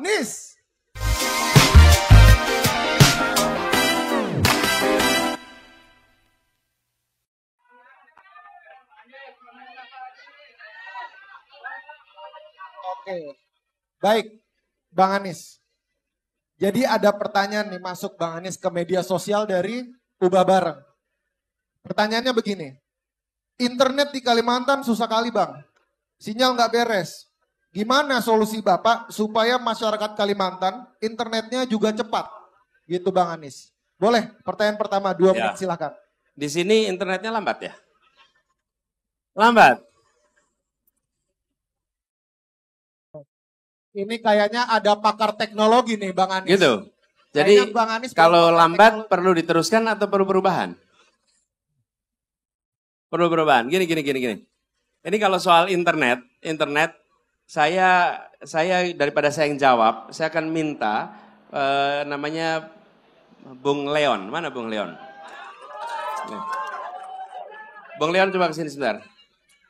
Nis. Oke. Baik, Bang Anis. Jadi ada pertanyaan nih masuk Bang Anis ke media sosial dari Ubah Bareng. Pertanyaannya begini. Internet di Kalimantan susah kali Bang. Sinyal nggak beres. Gimana solusi Bapak supaya masyarakat Kalimantan internetnya juga cepat? Gitu Bang Anies. Boleh, pertanyaan pertama, dua ya. menit silahkan. Di sini internetnya lambat ya? Lambat. Ini kayaknya ada pakar teknologi nih Bang Anies. Gitu. Jadi Bang Anies kalau lambat teknologi. perlu diteruskan atau perlu perubahan? Perlu perubahan. Gini, gini, gini, gini. Ini kalau soal internet, internet saya saya daripada saya yang jawab, saya akan minta eh, namanya Bung Leon. Mana Bung Leon? Nih. Bung Leon coba kesini sebentar.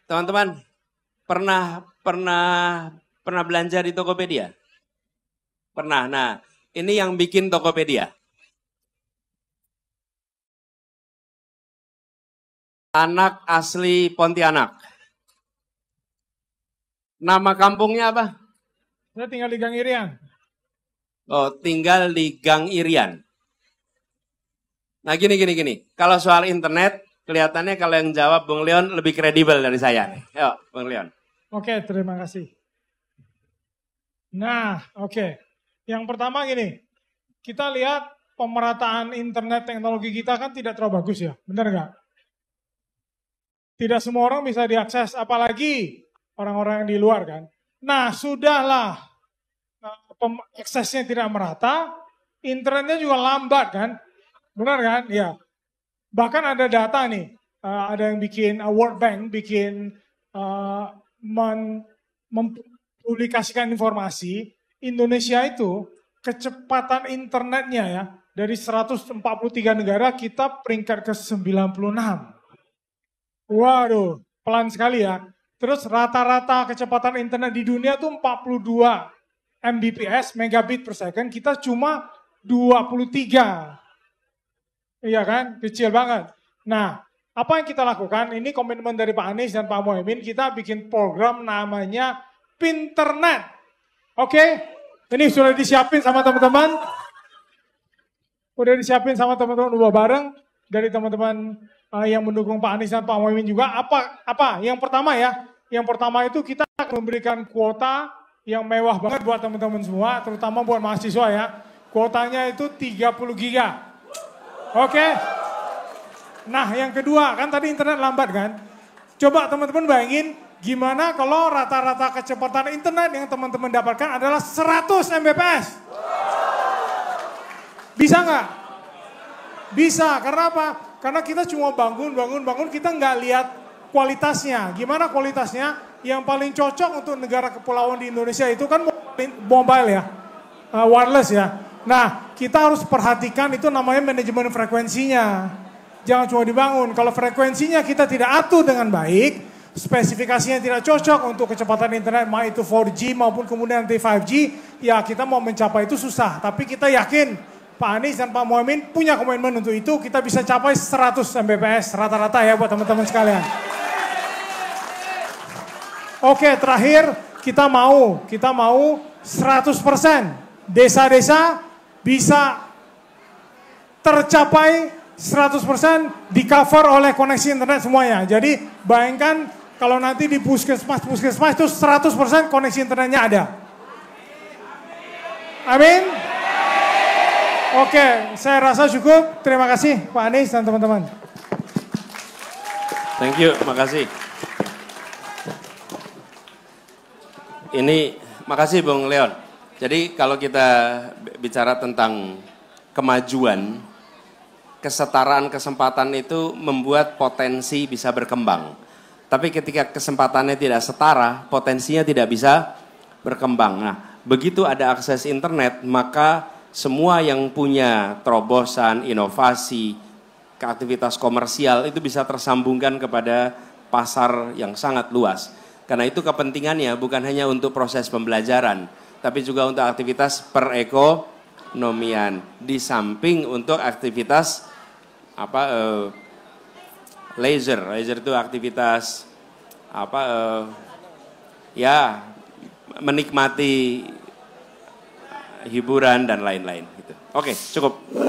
Teman-teman, pernah pernah pernah belanja di Tokopedia? Pernah. Nah, ini yang bikin Tokopedia. Anak asli Pontianak. Nama kampungnya apa? Saya tinggal di Gang Irian. Oh, tinggal di Gang Irian. Nah, gini gini gini. Kalau soal internet, kelihatannya kalau yang jawab Bung Leon lebih kredibel dari saya Yo, Bung Leon. Oke, terima kasih. Nah, oke. Yang pertama gini, kita lihat pemerataan internet teknologi kita kan tidak terlalu bagus ya, benar nggak? Tidak semua orang bisa diakses, apalagi orang-orang yang di luar kan. Nah, sudahlah nah, eksesnya tidak merata, internetnya juga lambat kan. Benar kan? Ya. Bahkan ada data nih, eh, ada yang bikin eh, World Bank bikin uh, mempublikasikan informasi Indonesia itu kecepatan internetnya ya dari 143 negara kita peringkat ke 96. Waduh, pelan sekali ya. Terus rata-rata kecepatan internet di dunia tuh 42 Mbps, megabit per second, kita cuma 23. Iya kan? Kecil banget. Nah, apa yang kita lakukan? Ini komitmen dari Pak Anies dan Pak Mohaimin, kita bikin program namanya Pinternet. Oke? Okay? Ini sudah disiapin sama teman-teman. Udah disiapin sama teman-teman dua bareng dari teman-teman eh, yang mendukung Pak Anies dan Pak Mohaimin juga. Apa apa? Yang pertama ya, yang pertama itu kita akan memberikan kuota yang mewah banget buat teman-teman semua, terutama buat mahasiswa ya. Kuotanya itu 30 giga. Oke. Okay? Nah, yang kedua, kan tadi internet lambat kan? Coba teman-teman bayangin gimana kalau rata-rata kecepatan internet yang teman-teman dapatkan adalah 100 Mbps. Bisa nggak? Bisa, karena apa? Karena kita cuma bangun, bangun, bangun, kita nggak lihat kualitasnya. Gimana kualitasnya? Yang paling cocok untuk negara kepulauan di Indonesia itu kan mobile ya, eh, wireless ya. Nah, kita harus perhatikan itu namanya manajemen frekuensinya. Jangan cuma dibangun. Kalau frekuensinya kita tidak atur dengan baik, spesifikasinya tidak cocok untuk kecepatan internet, mau itu 4G maupun kemudian nanti 5G, ya kita mau mencapai itu susah. Tapi kita yakin Pak Anies dan Pak Muhaimin punya komitmen untuk itu, kita bisa capai 100 Mbps rata-rata ya buat teman-teman sekalian. Oke, terakhir kita mau, kita mau 100% desa-desa bisa tercapai 100% di cover oleh koneksi internet semuanya. Jadi bayangkan kalau nanti di puskesmas-puskesmas itu 100% koneksi internetnya ada. Amin. Oke, okay, saya rasa cukup. Terima kasih Pak Anies dan teman-teman. Thank you, makasih. ini makasih Bung Leon. Jadi kalau kita bicara tentang kemajuan, kesetaraan kesempatan itu membuat potensi bisa berkembang. Tapi ketika kesempatannya tidak setara, potensinya tidak bisa berkembang. Nah, begitu ada akses internet, maka semua yang punya terobosan, inovasi, ke aktivitas komersial itu bisa tersambungkan kepada pasar yang sangat luas. Karena itu kepentingannya bukan hanya untuk proses pembelajaran, tapi juga untuk aktivitas perekonomian. Di samping untuk aktivitas apa uh, eh, laser, laser itu aktivitas apa uh, ya menikmati hiburan dan lain-lain gitu. Oke, cukup.